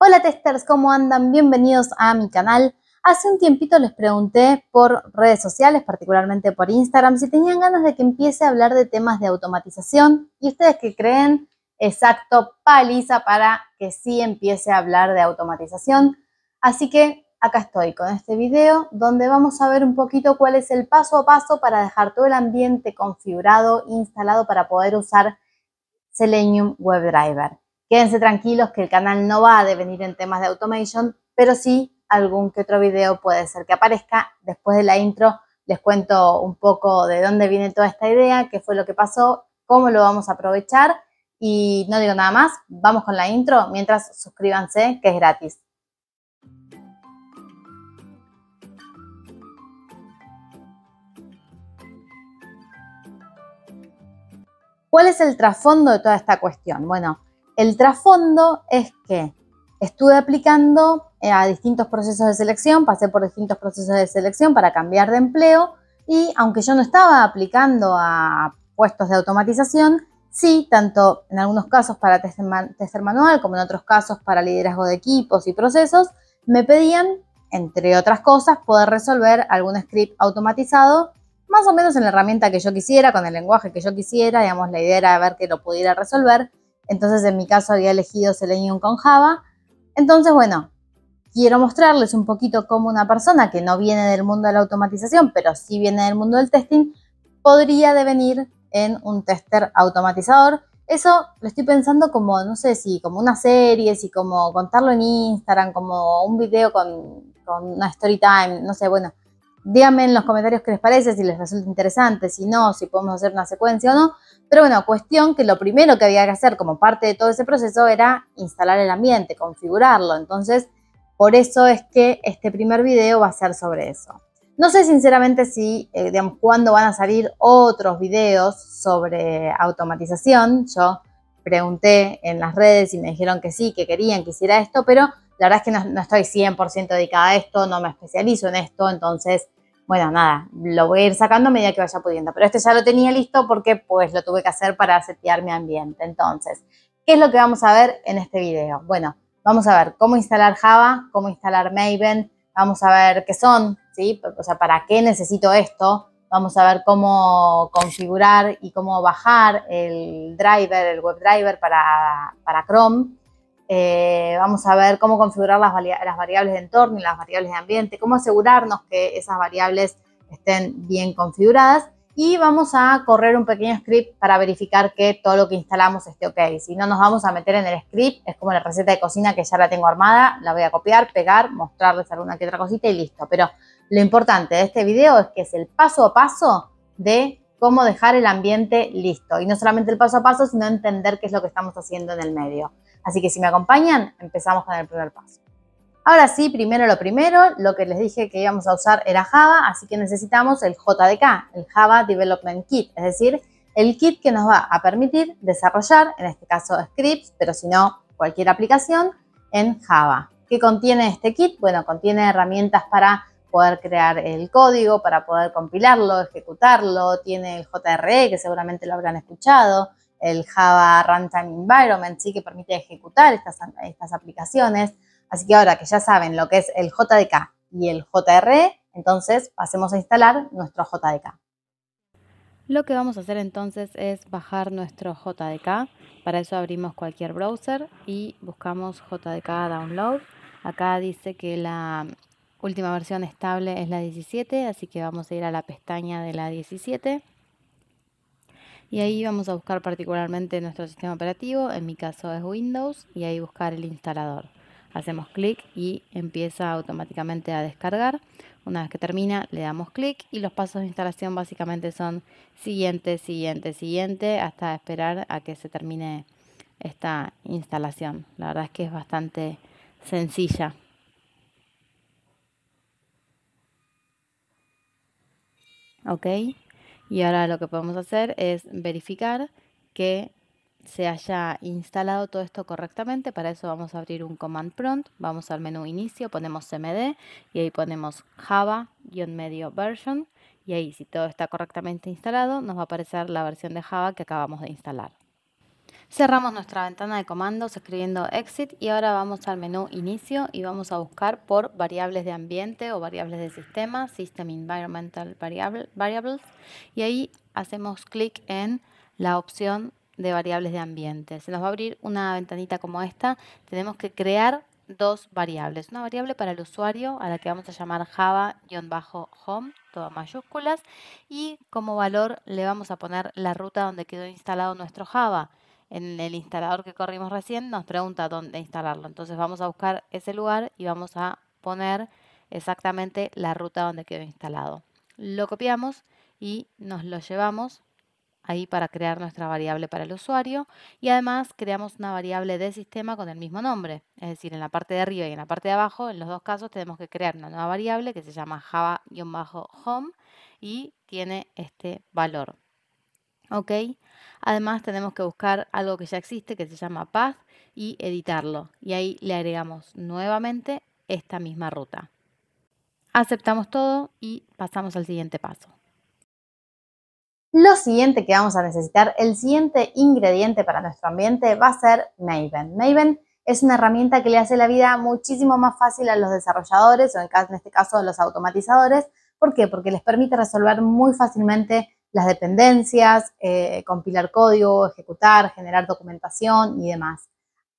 Hola testers, ¿cómo andan? Bienvenidos a mi canal. Hace un tiempito les pregunté por redes sociales, particularmente por Instagram, si tenían ganas de que empiece a hablar de temas de automatización. ¿Y ustedes qué creen? Exacto, paliza para que sí empiece a hablar de automatización. Así que acá estoy con este video donde vamos a ver un poquito cuál es el paso a paso para dejar todo el ambiente configurado, instalado para poder usar Selenium WebDriver. Quédense tranquilos que el canal no va a devenir en temas de automation, pero sí algún que otro video puede ser que aparezca. Después de la intro les cuento un poco de dónde viene toda esta idea, qué fue lo que pasó, cómo lo vamos a aprovechar y no digo nada más, vamos con la intro, mientras suscríbanse que es gratis. ¿Cuál es el trasfondo de toda esta cuestión? Bueno, el trasfondo es que estuve aplicando eh, a distintos procesos de selección, pasé por distintos procesos de selección para cambiar de empleo y aunque yo no estaba aplicando a puestos de automatización, sí, tanto en algunos casos para tester, manual como en otros casos para liderazgo de equipos y procesos, me pedían, entre otras cosas, poder resolver algún script automatizado más o menos en la herramienta que yo quisiera, con el lenguaje que yo quisiera, digamos, la idea era ver que lo pudiera resolver entonces, en mi caso había elegido Selenium con Java. Entonces, bueno, quiero mostrarles un poquito cómo una persona que no viene del mundo de la automatización, pero sí viene del mundo del testing, podría devenir en un tester automatizador. Eso lo estoy pensando como, no sé si como una serie, si como contarlo en Instagram, como un video con, una story time, no sé, bueno, Díganme en los comentarios qué les parece, si les resulta interesante, si no, si podemos hacer una secuencia o no. Pero bueno, cuestión que lo primero que había que hacer como parte de todo ese proceso era instalar el ambiente, configurarlo. Entonces, por eso es que este primer video va a ser sobre eso. No sé sinceramente si, eh, digamos, cuándo van a salir otros videos sobre automatización. Yo pregunté en las redes y me dijeron que sí, que querían que hiciera esto, pero la verdad es que no, no estoy 100% dedicada a esto, no me especializo en esto, entonces bueno, nada, lo voy a ir sacando a medida que vaya pudiendo. Pero este ya lo tenía listo porque pues lo tuve que hacer para setear mi ambiente. Entonces, ¿qué es lo que vamos a ver en este video? Bueno, vamos a ver cómo instalar Java, cómo instalar Maven, vamos a ver qué son, ¿sí? O sea, ¿para qué necesito esto? Vamos a ver cómo configurar y cómo bajar el driver, el webdriver para, para Chrome. Eh, vamos a ver cómo configurar las, las, variables de entorno y las variables de ambiente, cómo asegurarnos que esas variables estén bien configuradas y vamos a correr un pequeño script para verificar que todo lo que instalamos esté ok. Si no nos vamos a meter en el script, es como la receta de cocina que ya la tengo armada, la voy a copiar, pegar, mostrarles alguna que otra cosita y listo. Pero lo importante de este video es que es el paso a paso de cómo dejar el ambiente listo. Y no solamente el paso a paso, sino entender qué es lo que estamos haciendo en el medio. Así que si me acompañan, empezamos con el primer paso. Ahora sí, primero lo primero, lo que les dije que íbamos a usar era Java, así que necesitamos el JDK, el Java Development Kit, es decir, el kit que nos va a permitir desarrollar, en este caso scripts, pero si no, cualquier aplicación en Java. ¿Qué contiene este kit? Bueno, contiene herramientas para poder crear el código, para poder compilarlo, ejecutarlo, tiene el JRE, que seguramente lo habrán escuchado, el Java Runtime Environment, ¿sí? que permite ejecutar estas, aplicaciones. Así que ahora que ya saben lo que es el JDK y el JRE, entonces pasemos a instalar nuestro JDK. Lo que vamos a hacer entonces es bajar nuestro JDK. Para eso abrimos cualquier browser y buscamos JDK Download. Acá dice que la última versión estable es la 17, así que vamos a ir a la pestaña de la 17 y ahí vamos a buscar particularmente nuestro sistema operativo, en mi caso es Windows, y ahí buscar el instalador. Hacemos clic y empieza automáticamente a descargar. Una vez que termina, le damos clic y los pasos de instalación básicamente son siguiente, siguiente, siguiente, hasta esperar a que se termine esta instalación. La verdad es que es bastante sencilla. Ok. Y ahora lo que podemos hacer es verificar que se haya instalado todo esto correctamente. Para eso vamos a abrir un command prompt, vamos al menú inicio, ponemos cmd y ahí ponemos java-medio version. Y ahí si todo está correctamente instalado nos va a aparecer la versión de Java que acabamos de instalar. Cerramos nuestra ventana de comandos escribiendo exit y ahora vamos al menú inicio y vamos a buscar por variables de ambiente o variables de sistema, System Environmental variable, Variables y ahí hacemos clic en la opción de variables de ambiente. Se nos va a abrir una ventanita como esta. Tenemos que crear dos variables. Una variable para el usuario, a la que vamos a llamar java-home, todas mayúsculas, y como valor le vamos a poner la ruta donde quedó instalado nuestro Java en el instalador que corrimos recién nos pregunta dónde instalarlo. Entonces vamos a buscar ese lugar y vamos a poner exactamente la ruta donde quedó instalado. Lo copiamos y nos lo llevamos ahí para crear nuestra variable para el usuario y además creamos una variable de sistema con el mismo nombre. Es decir, en la parte de arriba y en la parte de abajo, en los dos casos tenemos que crear una nueva variable que se llama java-home y tiene este valor. ¿ok? Además tenemos que buscar algo que ya existe que se llama path y editarlo. Y ahí le agregamos nuevamente esta misma ruta. Aceptamos todo y pasamos al siguiente paso. Lo siguiente que vamos a necesitar, el siguiente ingrediente para nuestro ambiente va a ser Maven. Maven es una herramienta que le hace la vida muchísimo más fácil a los desarrolladores o en este caso a los automatizadores. ¿Por qué? Porque les permite resolver muy fácilmente las dependencias, eh, compilar código, ejecutar, generar documentación y demás.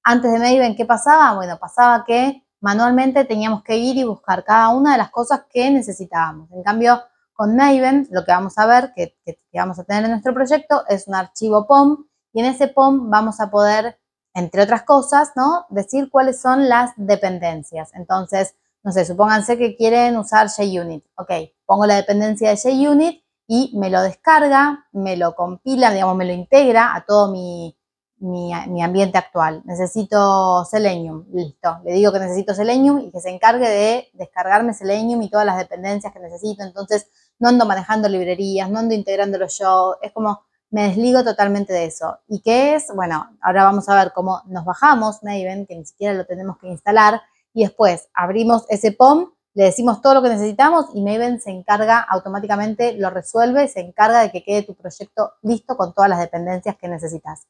Antes de Maven, ¿qué pasaba? Bueno, pasaba que manualmente teníamos que ir y buscar cada una de las cosas que necesitábamos. En cambio, con Maven, lo que vamos a ver, que, que vamos a tener en nuestro proyecto, es un archivo POM y en ese POM vamos a poder, entre otras cosas, ¿no? Decir cuáles son las dependencias. Entonces, no sé, supónganse que quieren usar JUnit. Ok, pongo la dependencia de JUnit y me lo descarga, me lo compila, digamos, me lo integra a todo mi, mi, mi, ambiente actual. Necesito Selenium, listo. Le digo que necesito Selenium y que se encargue de descargarme Selenium y todas las dependencias que necesito. Entonces, no ando manejando librerías, no ando integrándolo yo. Es como, me desligo totalmente de eso. ¿Y qué es? Bueno, ahora vamos a ver cómo nos bajamos Maven, que ni siquiera lo tenemos que instalar, y después abrimos ese POM le decimos todo lo que necesitamos y Maven se encarga automáticamente, lo resuelve, se encarga de que quede tu proyecto listo con todas las dependencias que necesitas.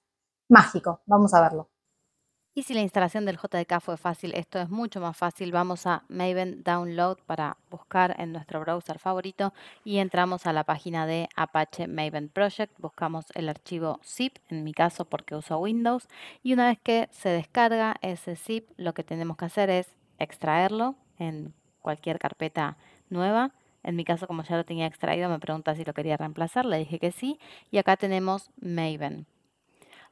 Mágico, vamos a verlo. Y si la instalación del JDK fue fácil, esto es mucho más fácil. Vamos a Maven Download para buscar en nuestro browser favorito y entramos a la página de Apache Maven Project. Buscamos el archivo zip, en mi caso porque uso Windows. Y una vez que se descarga ese zip, lo que tenemos que hacer es extraerlo en cualquier carpeta nueva. En mi caso, como ya lo tenía extraído, me pregunta si lo quería reemplazar. Le dije que sí. Y acá tenemos Maven.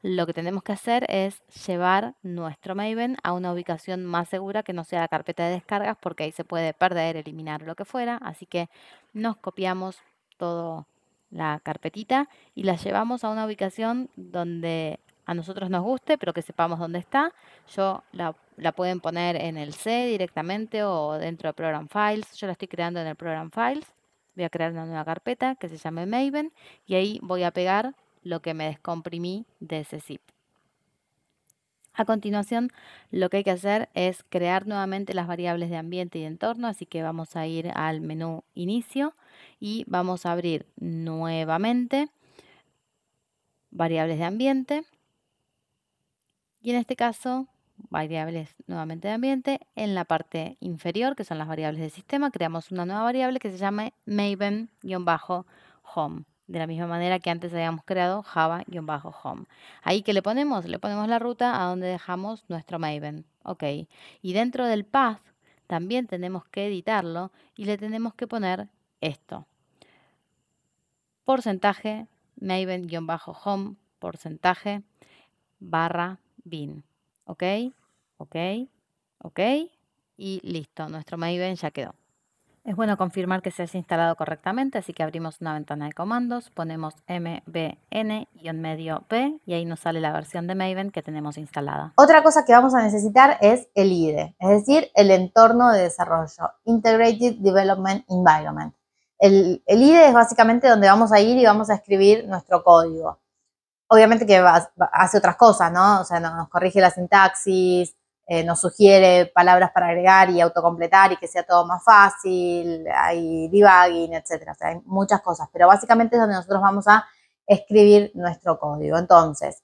Lo que tenemos que hacer es llevar nuestro Maven a una ubicación más segura que no sea la carpeta de descargas porque ahí se puede perder, eliminar lo que fuera. Así que nos copiamos toda la carpetita y la llevamos a una ubicación donde a nosotros nos guste, pero que sepamos dónde está. Yo la, pueden poner en el C directamente o dentro de Program Files. Yo la estoy creando en el Program Files. Voy a crear una nueva carpeta que se llame Maven y ahí voy a pegar lo que me descomprimí de ese zip. A continuación, lo que hay que hacer es crear nuevamente las variables de ambiente y de entorno, así que vamos a ir al menú inicio y vamos a abrir nuevamente variables de ambiente y en este caso, variables nuevamente de ambiente, en la parte inferior, que son las variables del sistema, creamos una nueva variable que se llame maven-home. De la misma manera que antes habíamos creado java-home. Ahí que le ponemos, le ponemos la ruta a donde dejamos nuestro maven. Ok. Y dentro del path también tenemos que editarlo y le tenemos que poner esto. Porcentaje maven-home porcentaje barra bin. ¿Ok? ¿Ok? ¿Ok? Y listo, nuestro Maven ya quedó. Es bueno confirmar que se ha instalado correctamente, así que abrimos una ventana de comandos, ponemos mbn y en medio p y ahí nos sale la versión de Maven que tenemos instalada. Otra cosa que vamos a necesitar es el IDE, es decir, el entorno de desarrollo, Integrated Development Environment. el IDE es básicamente donde vamos a ir y vamos a escribir nuestro código obviamente que hace otras cosas, ¿no? O sea, nos, corrige la sintaxis, eh, nos sugiere palabras para agregar y autocompletar y que sea todo más fácil, hay debugging, etcétera. O sea, hay muchas cosas, pero básicamente es donde nosotros vamos a escribir nuestro código. Entonces,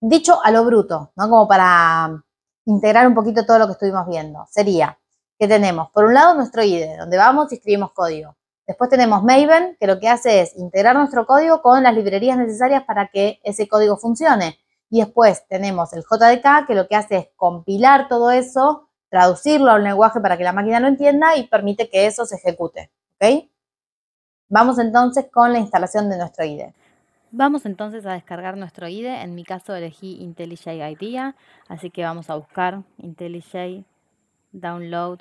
dicho a lo bruto, ¿no? Como para integrar un poquito todo lo que estuvimos viendo, sería que tenemos, por un lado, nuestro IDE, donde vamos y escribimos código. Después tenemos Maven, que lo que hace es integrar nuestro código con las librerías necesarias para que ese código funcione. Y después tenemos el JDK, que lo que hace es compilar todo eso, traducirlo al lenguaje para que la máquina lo entienda y permite que eso se ejecute. ¿Ok? Vamos entonces con la instalación de nuestro IDE. Vamos entonces a descargar nuestro IDE. En mi caso elegí IntelliJ IDEA, así que vamos a buscar IntelliJ Download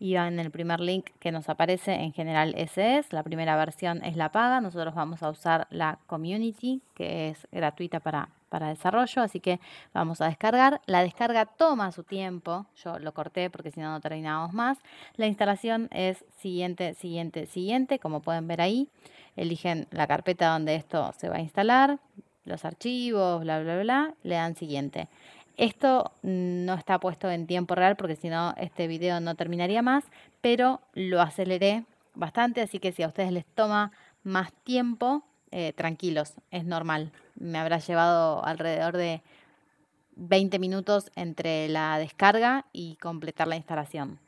y en el primer link que nos aparece, en general ese es, la primera versión es la paga, nosotros vamos a usar la community que es gratuita para, desarrollo, así que vamos a descargar. La descarga toma su tiempo, yo lo corté porque si no no terminamos más. La instalación es siguiente, siguiente, siguiente, como pueden ver ahí, eligen la carpeta donde esto se va a instalar, los archivos, bla, bla, bla, le dan siguiente. Esto no está puesto en tiempo real porque si no este video no terminaría más, pero lo aceleré bastante, así que si a ustedes les toma más tiempo, eh, tranquilos, es normal. Me habrá llevado alrededor de 20 minutos entre la descarga y completar la instalación.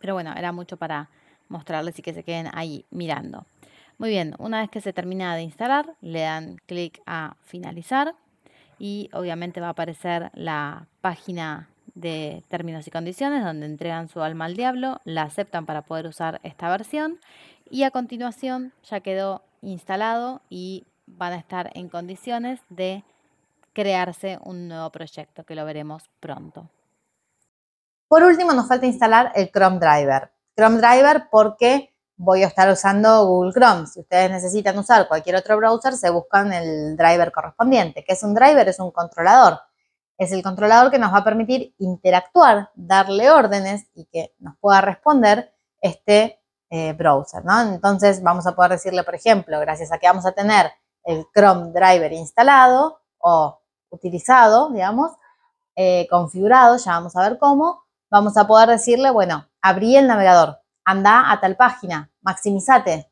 Pero bueno, era mucho para mostrarles y que se queden ahí mirando. Muy bien, una vez que se termina de instalar, le dan clic a finalizar y obviamente va a aparecer la página de términos y condiciones donde entregan su alma al diablo, la aceptan para poder usar esta versión y a continuación ya quedó instalado y van a estar en condiciones de crearse un nuevo proyecto que lo veremos pronto. Por último nos falta instalar el Chrome Driver. Chrome Driver porque voy a estar usando Google Chrome. Si ustedes necesitan usar cualquier otro browser, se buscan el driver correspondiente. ¿Qué es un driver? Es un controlador. Es el controlador que nos va a permitir interactuar, darle órdenes y que nos pueda responder este eh, browser. Entonces vamos a poder decirle, por ejemplo, gracias a que vamos a tener el Chrome driver instalado o utilizado, digamos, eh, configurado, ya vamos a ver cómo, vamos a poder decirle, bueno, abrí el navegador, anda a tal página, maximizate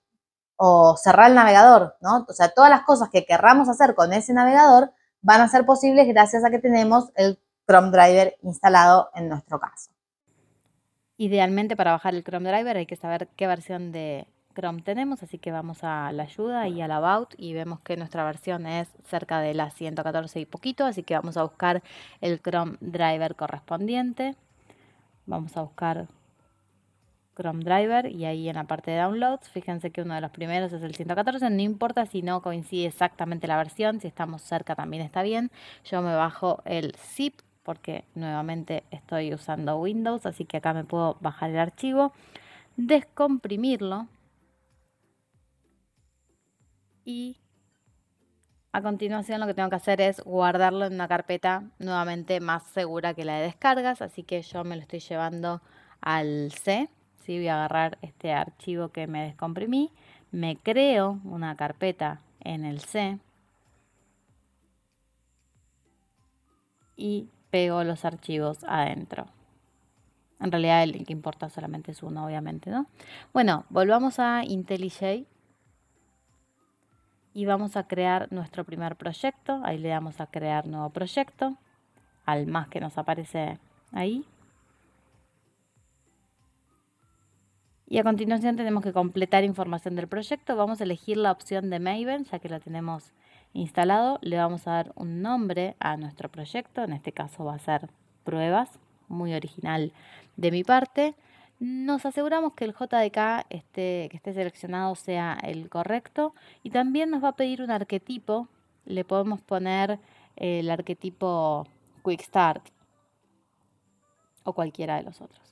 o cerrar el navegador, ¿no? O sea, todas las cosas que querramos hacer con ese navegador van a ser posibles gracias a que tenemos el Chrome Driver instalado en nuestro caso. Idealmente para bajar el Chrome Driver hay que saber qué versión de Chrome tenemos, así que vamos a la ayuda y al about y vemos que nuestra versión es cerca de la 114 y poquito, así que vamos a buscar el Chrome Driver correspondiente. Vamos a buscar Chrome Driver y ahí en la parte de downloads, fíjense que uno de los primeros es el 114, no importa si no coincide exactamente la versión, si estamos cerca también está bien. Yo me bajo el zip porque nuevamente estoy usando Windows, así que acá me puedo bajar el archivo, descomprimirlo y a continuación lo que tengo que hacer es guardarlo en una carpeta nuevamente más segura que la de descargas, así que yo me lo estoy llevando al C ¿sí? voy a agarrar este archivo que me descomprimí, me creo una carpeta en el C y pego los archivos adentro. En realidad el que importa solamente es uno, obviamente, ¿no? Bueno, volvamos a IntelliJ y vamos a crear nuestro primer proyecto. Ahí le damos a crear nuevo proyecto, al más que nos aparece ahí. Y a continuación tenemos que completar información del proyecto. Vamos a elegir la opción de Maven, ya que la tenemos instalado. Le vamos a dar un nombre a nuestro proyecto. En este caso va a ser pruebas, muy original de mi parte. Nos aseguramos que el JDK que esté seleccionado sea el correcto. Y también nos va a pedir un arquetipo. Le podemos poner eh, el arquetipo Quick Start o cualquiera de los otros.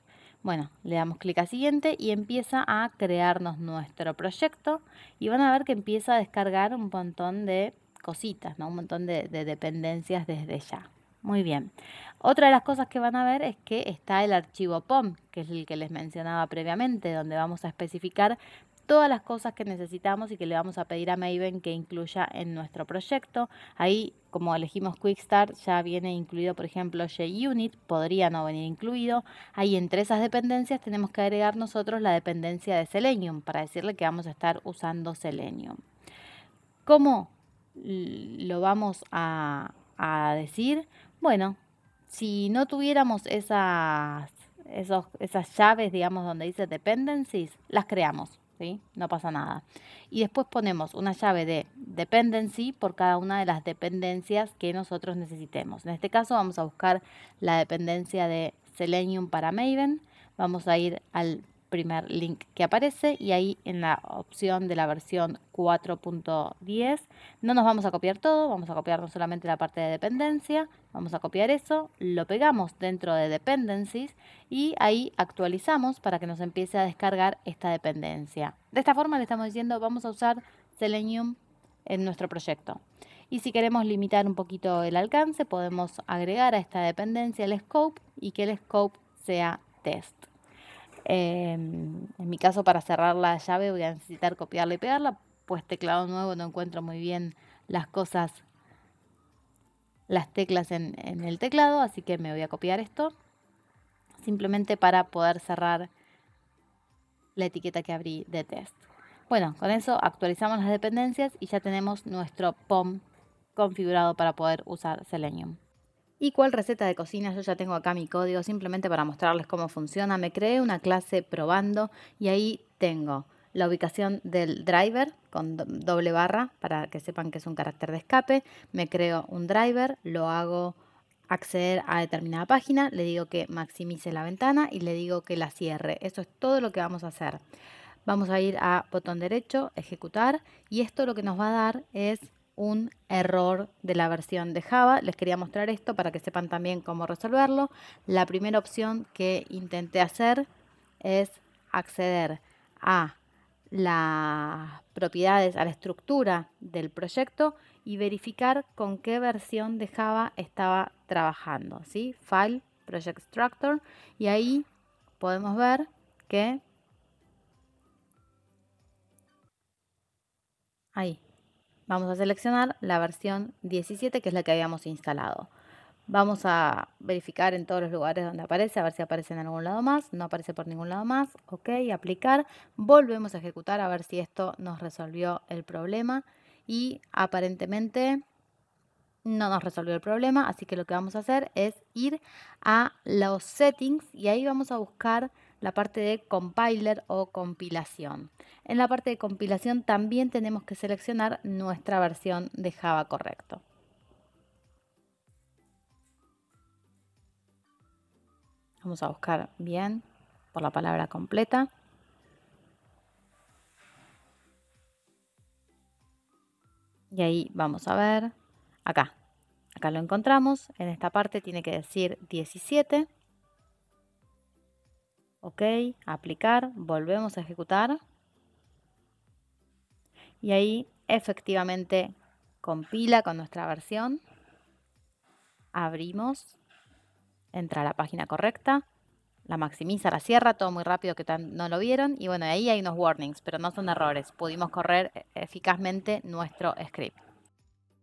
Bueno, le damos clic a siguiente y empieza a crearnos nuestro proyecto y van a ver que empieza a descargar un montón de cositas, ¿no? un montón de, de dependencias desde ya. Muy bien. Otra de las cosas que van a ver es que está el archivo POM, que es el que les mencionaba previamente, donde vamos a especificar todas las cosas que necesitamos y que le vamos a pedir a Maven que incluya en nuestro proyecto. Ahí, como elegimos Quick Start, ya viene incluido, por ejemplo, JUnit, podría no venir incluido. Ahí entre esas dependencias tenemos que agregar nosotros la dependencia de Selenium para decirle que vamos a estar usando Selenium. ¿Cómo lo vamos a, decir? Bueno, si no tuviéramos esas, esas llaves, digamos, donde dice dependencies, las creamos. No pasa nada. Y después ponemos una llave de dependency por cada una de las dependencias que nosotros necesitemos. En este caso vamos a buscar la dependencia de Selenium para Maven. Vamos a ir al primer link que aparece y ahí en la opción de la versión 4.10 no nos vamos a copiar todo, vamos a copiar solamente la parte de dependencia, vamos a copiar eso, lo pegamos dentro de dependencies y ahí actualizamos para que nos empiece a descargar esta dependencia. De esta forma le estamos diciendo vamos a usar Selenium en nuestro proyecto. Y si queremos limitar un poquito el alcance, podemos agregar a esta dependencia el scope y que el scope sea test. Em, en mi caso, para cerrar la llave voy a necesitar copiarla y pegarla, pues teclado nuevo no encuentro muy bien las cosas, las teclas en, en el teclado, así que me voy a copiar esto, simplemente para poder cerrar la etiqueta que abrí de test. Bueno, con eso actualizamos las dependencias y ya tenemos nuestro POM configurado para poder usar Selenium. ¿Y cuál receta de cocina? Yo ya tengo acá mi código simplemente para mostrarles cómo funciona. Me creé una clase probando y ahí tengo la ubicación del driver con doble barra para que sepan que es un carácter de escape. Me creo un driver, lo hago acceder a determinada página, le digo que maximice la ventana y le digo que la cierre. Eso es todo lo que vamos a hacer. Vamos a ir a botón derecho, ejecutar y esto lo que nos va a dar es un error de la versión de Java. Les quería mostrar esto para que sepan también cómo resolverlo. La primera opción que intenté hacer es acceder a las propiedades, a la estructura del proyecto y verificar con qué versión de Java estaba trabajando. ¿sí? File, Project Structure. Y ahí podemos ver que... Ahí, Vamos a seleccionar la versión 17, que es la que habíamos instalado. Vamos a verificar en todos los lugares donde aparece, a ver si aparece en algún lado más. No aparece por ningún lado más. Ok, aplicar. Volvemos a ejecutar a ver si esto nos resolvió el problema. Y aparentemente no nos resolvió el problema, así que lo que vamos a hacer es ir a los settings y ahí vamos a buscar la parte de compiler o compilación. En la parte de compilación también tenemos que seleccionar nuestra versión de Java correcto. Vamos a buscar bien por la palabra completa. Y ahí vamos a ver, acá, acá lo encontramos, en esta parte tiene que decir 17 ok, aplicar, volvemos a ejecutar. Y ahí efectivamente compila con nuestra versión. Abrimos, entra a la página correcta, la maximiza, la cierra, todo muy rápido que no lo vieron. Y bueno, ahí hay unos warnings, pero no son errores. Pudimos correr eh, eficazmente nuestro script.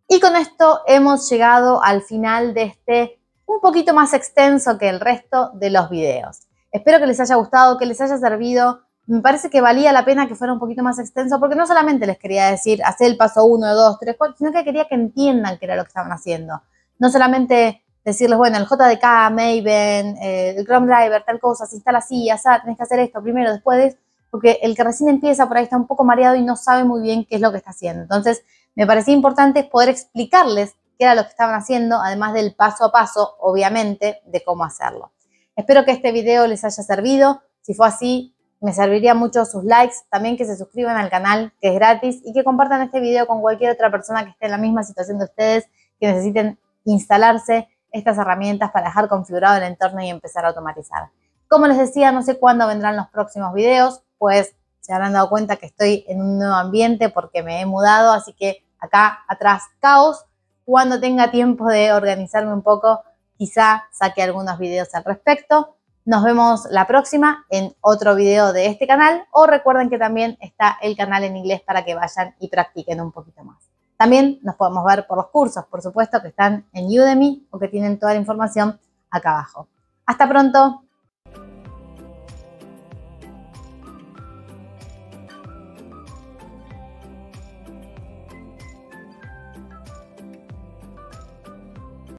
Y con esto hemos llegado al final de este un poquito más extenso que el resto de los videos. Espero que les haya gustado, que les haya servido. Me parece que valía la pena que fuera un poquito más extenso, porque no solamente les quería decir hacer el paso 1, 2, 3, 4, sino que quería que entiendan qué era lo que estaban haciendo. No solamente decirles, bueno, el JDK, Maven, eh, el Chrome Driver, tal cosa, se instala así, tienes tenés que hacer esto primero, después, porque el que recién empieza por ahí está un poco mareado y no sabe muy bien qué es lo que está haciendo. Entonces, me parecía importante poder explicarles qué era lo que estaban haciendo, además del paso a paso, obviamente, de cómo hacerlo. Espero que este video les haya servido. Si fue así, me serviría mucho sus likes, también que se suscriban al canal, que es gratis, y que compartan este video con cualquier otra persona que esté en la misma situación de ustedes, que necesiten instalarse estas herramientas para dejar configurado el entorno y empezar a automatizar. Como les decía, no sé cuándo vendrán los próximos videos, pues se habrán dado cuenta que estoy en un nuevo ambiente porque me he mudado, así que acá atrás caos. Cuando tenga tiempo de organizarme un poco, Quizá saque algunos videos al respecto. Nos vemos la próxima en otro video de este canal o recuerden que también está el canal en inglés para que vayan y practiquen un poquito más. También nos podemos ver por los cursos, por supuesto, que están en Udemy o que tienen toda la información acá abajo. Hasta pronto.